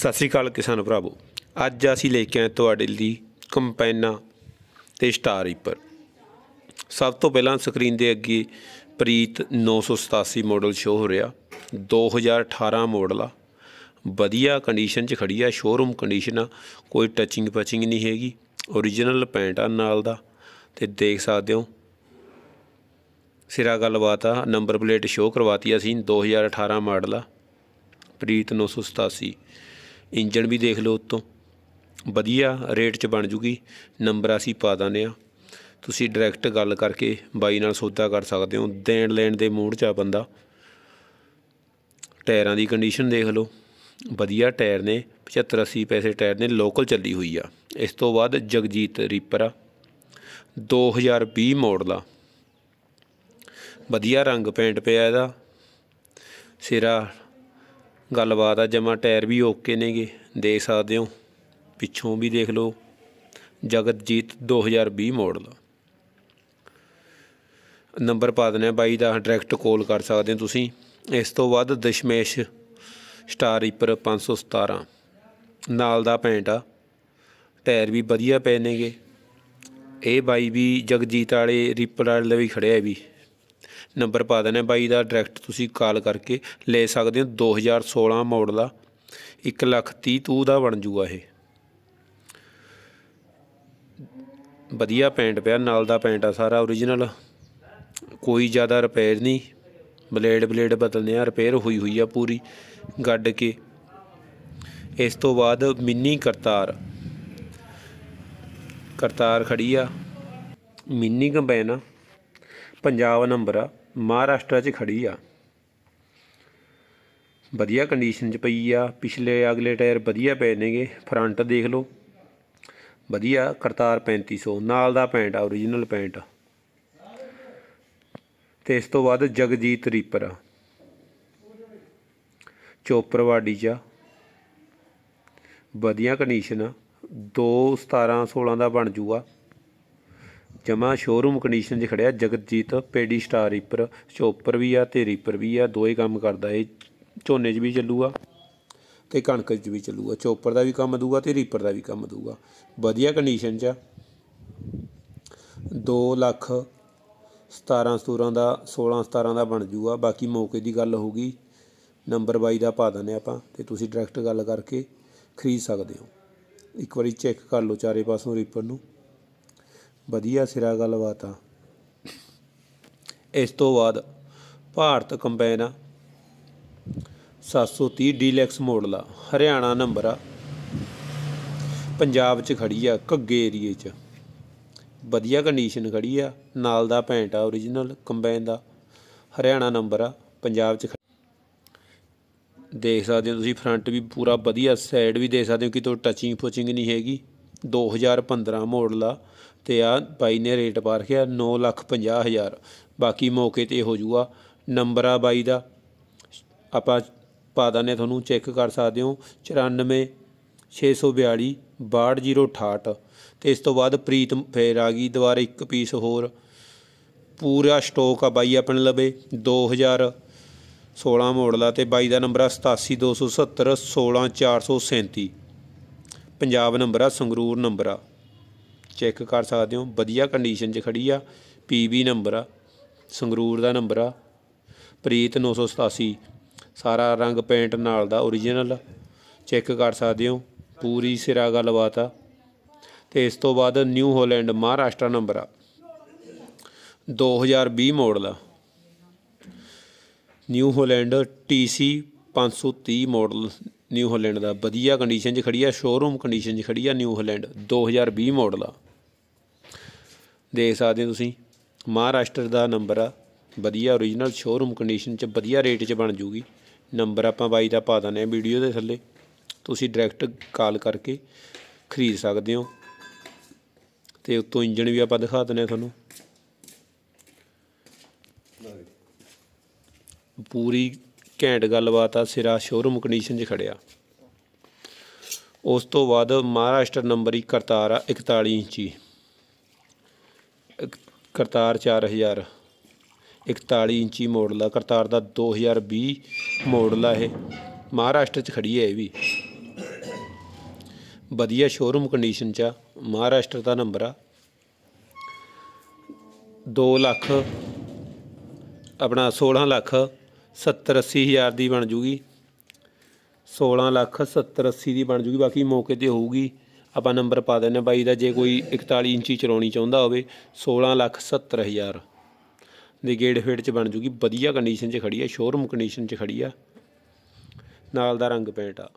ਸਤਿ ਸ੍ਰੀ ਅਕਾਲ ਕਿਸਾਨ ਭਰਾਵੋ ਅੱਜ ਅਸੀਂ ਲੈ ਕੇ ਆਏ ਤੁਹਾਡੇ ਲਈ ਕੰਪੈਨਾ ਤੇ ਸਟਾਰ ਰੀਪਰ ਸਭ ਤੋਂ ਪਹਿਲਾਂ ਸਕਰੀਨ ਦੇ ਅੱਗੇ ਪ੍ਰੀਤ 987 ਮਾਡਲ ਸ਼ੋ ਹੋ ਰਿਹਾ 2018 ਮਾਡਲ ਆ ਵਧੀਆ ਕੰਡੀਸ਼ਨ 'ਚ ਖੜੀ ਆ ਸ਼ੋਰੂਮ ਕੰਡੀਸ਼ਨ ਆ ਕੋਈ ਟੱਚਿੰਗ ਪਚਿੰਗ ਨਹੀਂ ਹੈਗੀ origignal ਪੈਂਟ ਆ ਨਾਲ ਦਾ ਤੇ ਦੇਖ ਸਕਦੇ ਹੋ ਸਿਰਾ ਗੱਲਬਾਤ ਆ ਨੰਬਰ ਪਲੇਟ ਸ਼ੋ ਕਰਵਾਤੀ ਅਸੀਂ 2018 ਮਾਡਲ ਆ ਪ੍ਰੀਤ 987 ਇੰਜਣ ਵੀ ਦੇਖ ਲਓ ਉਤੋਂ ਵਧੀਆ ਰੇਟ 'ਚ ਬਣ ਜੂਗੀ ਨੰਬਰ ਅਸੀਂ ਪਾ ਦਾਂਦੇ ਆ ਤੁਸੀਂ ਡਾਇਰੈਕਟ ਗੱਲ ਕਰਕੇ ਬਾਈ ਨਾਲ ਸੌਦਾ ਕਰ ਸਕਦੇ ਹੋ ਦੇਣ ਲੈਣ ਦੇ ਮੂਡ 'ਚ ਆ ਬੰਦਾ ਟਾਇਰਾਂ ਦੀ ਕੰਡੀਸ਼ਨ ਦੇਖ ਲਓ ਵਧੀਆ ਟਾਇਰ ਨੇ 75 80 ਪੈਸੇ ਟਾਇਰ ਨੇ ਲੋਕਲ ਚੱਲੀ ਹੋਈ ਆ ਇਸ ਤੋਂ ਬਾਅਦ ਜਗਜੀਤ ਰੀਪਰ ਆ 2020 ਮਾਡਲ ਆ ਵਧੀਆ ਰੰਗ ਪੇਂਟ ਪਿਆ ਇਹਦਾ ਸਿਰਾ ਗੱਲਬਾਤ ਆ ਜਮਾ ਟਾਇਰ ਵੀ ਓਕੇ ਨੇਗੇ ਦੇਖ ਸਕਦੇ ਹੋ ਪਿੱਛੋਂ ਵੀ ਦੇਖ ਲਓ ਜਗਤਜੀਤ 2020 ਮਾਡਲ ਨੰਬਰ ਪਾ ਦਨੇ ਬਾਈ ਦਾ ਡਾਇਰੈਕਟ ਕਾਲ ਕਰ ਸਕਦੇ ਹੋ ਤੁਸੀਂ ਇਸ ਤੋਂ ਵੱਧ ਦਸ਼ਮੇਸ਼ ਸਟਾਰ ਰੀਪਰ 517 ਨਾਲ ਦਾ ਪੈਂਟ ਆ ਟਾਇਰ ਵੀ ਵਧੀਆ ਪਏ ਨੇਗੇ ਇਹ ਬਾਈ ਵੀ ਜਗਜੀਤ ਵਾਲੇ ਰੀਪਰ ਵਾਲੇ ਵੀ ਖੜਿਆ ਵੀ ਨੰਬਰ ਪਾ ਦੇਣਾ ਬਾਈ ਦਾ ਡਾਇਰੈਕਟ ਤੁਸੀਂ ਕਾਲ ਕਰਕੇ ਲੈ ਸਕਦੇ ਹੋ 2016 ਮਾਡਲ ਦਾ 1 ਲੱਖ 30 ਤੂ ਦਾ ਬਣ ਜੂਗਾ ਇਹ ਵਧੀਆ ਪੈਂਟ ਪਿਆ ਨਾਲ ਦਾ ਪੈਂਟ ਆ ਸਾਰਾ origignal ਕੋਈ ਜ਼ਿਆਦਾ ਰਿਪੇਅਰ ਨਹੀਂ ਬਲੇਡ ਬਲੇਡ ਬਦਲਨੇ ਆ ਰਿਪੇਅਰ ਹੋਈ ਹੋਈ ਆ ਪੂਰੀ ਗੱਡ ਕੇ ਇਸ ਤੋਂ ਬਾਅਦ ਮਿੰਨੀ ਕਰਤਾਰ ਕਰਤਾਰ ਖੜੀ ਆ ਮਿੰਨੀ ਕੰਬਾਈਨ ਪੰਜਾਬ ਨੰਬਰ ਆ ਮਹਾਰਾਸ਼ਟਰ 'ਚ ਖੜੀ ਆ ਵਧੀਆ ਕੰਡੀਸ਼ਨ 'ਚ ਪਈ ਆ ਪਿਛਲੇ ਅਗਲੇ ਟਾਇਰ ਵਧੀਆ ਪਏ ਨੇਗੇ ਫਰੰਟ ਦੇਖ ਲਓ ਵਧੀਆ ਕਰਤਾਰ 3500 ਨਾਲ ਦਾ ਪੈਂਟ ਆ origignal ਪੈਂਟ ਤੇ ਇਸ ਤੋਂ ਬਾਅਦ ਜਗਜੀਤ ਰੀਪਰ ਚੋਪਰ ਵਾਡੀ ਚ ਵਧੀਆ ਕੰਡੀਸ਼ਨ 2 17 16 ਦਾ ਬਣ ਜੂਗਾ ਜਮਾ ਸ਼ੋਰੂਮ ਕੰਡੀਸ਼ਨ 'ਚ ਖੜਿਆ Jagatjit paddy star reaper chopper ਵੀ ਆ ਤੇ ਰੀਪਰ ਵੀ ਆ ਦੋਏ ਕੰਮ ਕਰਦਾ ਏ ਝੋਨੇ 'ਚ ਵੀ ਚੱਲੂਗਾ ਤੇ ਕਣਕ 'ਚ ਵੀ ਚੱਲੂਗਾ ਚੋਪਰ ਦਾ ਵੀ ਕੰਮ ਦੂਗਾ ਤੇ ਰੀਪਰ ਦਾ ਵੀ ਕੰਮ ਦੂਗਾ ਵਧੀਆ ਕੰਡੀਸ਼ਨ 'ਚ 2 ਲੱਖ 17 17 ਦਾ 16 17 ਦਾ ਬਣ ਜੂਗਾ ਬਾਕੀ ਮੌਕੇ ਦੀ ਗੱਲ ਹੋਗੀ ਨੰਬਰ 22 ਦਾ ਪਾ ਦਨੇ ਆਪਾਂ ਤੇ ਤੁਸੀਂ ਡਾਇਰੈਕਟ ਗੱਲ ਕਰਕੇ ਖਰੀਦ ਸਕਦੇ ਹੋ ਇੱਕ ਵਾਰੀ ਚੈੱਕ ਕਰ ਲਓ ਚਾਰੇ ਪਾਸੋਂ ਰੀਪਰ ਨੂੰ ਵਧੀਆ ਸਿਰਾ ਗੱਲਬਾਤ ਆ ਇਸ ਤੋਂ ਬਾਅਦ ਭਾਰਤ ਕੰਬਾਈਨ 730 ਡੀਲੈਕਸ ਮਾਡਲ ਆ ਹਰਿਆਣਾ ਨੰਬਰ ਆ ਪੰਜਾਬ 'ਚ ਖੜੀ ਆ ਘੱਗੇ ਏਰੀਏ 'ਚ ਵਧੀਆ ਕੰਡੀਸ਼ਨ ਖੜੀ ਆ ਨਾਲ ਦਾ ਪੈਂਟ ਆ origignal ਕੰਬਾਈਨ ਦਾ ਹਰਿਆਣਾ ਨੰਬਰ ਆ ਪੰਜਾਬ 'ਚ ਦੇਖ ਸਕਦੇ ਹੋ ਤੁਸੀਂ ਫਰੰਟ ਵੀ ਪੂਰਾ ਵਧੀਆ ਸਾਈਡ ਵੀ ਦੇਖ ਸਕਦੇ ਹੋ ਕਿਤੋਂ ਟੱਚਿੰਗ ਫੋਚਿੰਗ ਨਹੀਂ ਹੈਗੀ 2015 ਮਾਡਲ ਆ ਤੇ ਆ ਬਾਈ ਨੇ ਰੇਟ ਪਾ ਰੱਖਿਆ 9 ਲੱਖ 50 ਹਜ਼ਾਰ ਬਾਕੀ ਮੌਕੇ ਤੇ ਹੋ ਜੂਗਾ ਨੰਬਰ ਆ ਬਾਈ ਦਾ ਆਪਾਂ ਪਾ ਦਾਨੇ ਤੁਹਾਨੂੰ ਚੈੱਕ ਕਰ ਸਕਦੇ ਹੋ 94 642 62068 ਤੇ ਇਸ ਤੋਂ ਬਾਅਦ ਪ੍ਰੀਤ ਫੇਰ ਆ ਗਈ ਦੁਬਾਰਾ ਇੱਕ ਪੀਸ ਹੋਰ ਪੂਰਾ ਸਟਾਕ ਆ ਬਾਈ ਆਪਣੇ ਲਵੇ 2016 ਮਾਡਲ ਆ ਤੇ ਬਾਈ ਦਾ ਨੰਬਰ ਆ 87270 16437 ਪੰਜਾਬ ਨੰਬਰ ਆ ਸੰਗਰੂਰ ਨੰਬਰ ਆ ਚੈੱਕ ਕਰ ਸਕਦੇ ਹੋ ਵਧੀਆ ਕੰਡੀਸ਼ਨ 'ਚ ਖੜੀ ਆ ਪੀਬੀ ਨੰਬਰ ਆ ਸੰਗਰੂਰ ਦਾ ਨੰਬਰ ਆ ਪ੍ਰੀਤ 987 ਸਾਰਾ ਰੰਗ ਪੇਂਟ ਨਾਲ ਦਾ origignal ਚੈੱਕ ਕਰ ਸਕਦੇ ਹੋ ਪੂਰੀ ਸਿਰਾ ਗੱਲਬਾਤ ਆ ਤੇ ਇਸ ਤੋਂ ਬਾਅਦ ਨਿਊ ਹੋਲੈਂਡ ਮਹਾਰਾਸ਼ਟਰ ਨੰਬਰ ਆ 2020 ਮਾਡਲ ਆ New Holland TC 530 model New Holland ਦਾ ਵਧੀਆ ਕੰਡੀਸ਼ਨ 'ਚ ਖੜੀ ਆ ਸ਼ੋਰੂਮ ਕੰਡੀਸ਼ਨ 'ਚ ਖੜੀ ਆ ਨਿਊ ਹੋਲੈਂਡ 2020 ਮਾਡਲ ਆ ਦੇਖ ਸਕਦੇ ਹੋ ਤੁਸੀਂ ਮਹਾਰਾਸ਼ਟਰ ਦਾ ਨੰਬਰ ਆ ਵਧੀਆ origignal ਸ਼ੋਰੂਮ ਕੰਡੀਸ਼ਨ 'ਚ ਵਧੀਆ ਰੇਟ 'ਚ ਬਣ ਜੂਗੀ ਨੰਬਰ ਆਪਾਂ ਬਾਈ ਦਾ ਪਾ ਦਨੇ ਆ ਵੀਡੀਓ ਦੇ ਥੱਲੇ ਤੁਸੀਂ ਡਾਇਰੈਕਟ ਕਾਲ ਕਰਕੇ ਖਰੀਦ ਸਕਦੇ ਹੋ ਤੇ ਉਤੋਂ ਇੰਜਣ ਵੀ ਆਪਾਂ ਦਿਖਾ ਦਨੇ ਆ ਤੁਹਾਨੂੰ ਪੂਰੀ ਘੈਂਟ ਗੱਲਬਾਤ ਆ ਸਿਰਾ ਸ਼ੋਰੂਮ ਕੰਡੀਸ਼ਨ 'ਚ ਖੜਿਆ ਉਸ ਤੋਂ ਬਾਅਦ ਮਹਾਰਾਸ਼ਟਰ ਨੰਬਰ ਹੀ ਕਰਤਾਰ ਆ 41 ਇੰਚੀ ਕਰਤਾਰ 4000 41 ਇੰਚੀ ਦਾ ਕਰਤਾਰ ਦਾ 2020 ਆ ਇਹ ਮਹਾਰਾਸ਼ਟਰ 'ਚ ਖੜੀ ਹੈ ਇਹ ਵੀ ਵਧੀਆ ਸ਼ੋਰੂਮ ਕੰਡੀਸ਼ਨ 'ਚ ਆ ਮਹਾਰਾਸ਼ਟਰ ਦਾ ਨੰਬਰ ਆ 2 ਲੱਖ ਆਪਣਾ 16 ਲੱਖ 70 80 ਹਜ਼ਾਰ ਦੀ ਬਣ ਜੂਗੀ 16 ਲੱਖ 70 80 ਦੀ ਬਣ ਜੂਗੀ ਬਾਕੀ ਮੌਕੇ ਤੇ ਹੋਊਗੀ ਆਪਾਂ ਨੰਬਰ ਪਾ ਦਿੰਨੇ ਬਾਈ ਦਾ ਜੇ ਕੋਈ 41 ਇੰਚੀ ਚਲਾਉਣੀ ਚਾਹੁੰਦਾ ਹੋਵੇ 16 ਲੱਖ 70 ਹਜ਼ਾਰ ਦੇ ਗੇੜ ਫੇੜ ਚ ਬਣ ਜੂਗੀ ਵਧੀਆ ਕੰਡੀਸ਼ਨ ਚ ਖੜੀ ਆ ਸ਼ੋਰੂਮ ਕੰਡੀਸ਼ਨ ਚ ਖੜੀ ਆ ਨਾਲ ਦਾ ਰੰਗ ਪੇਂਟ ਆ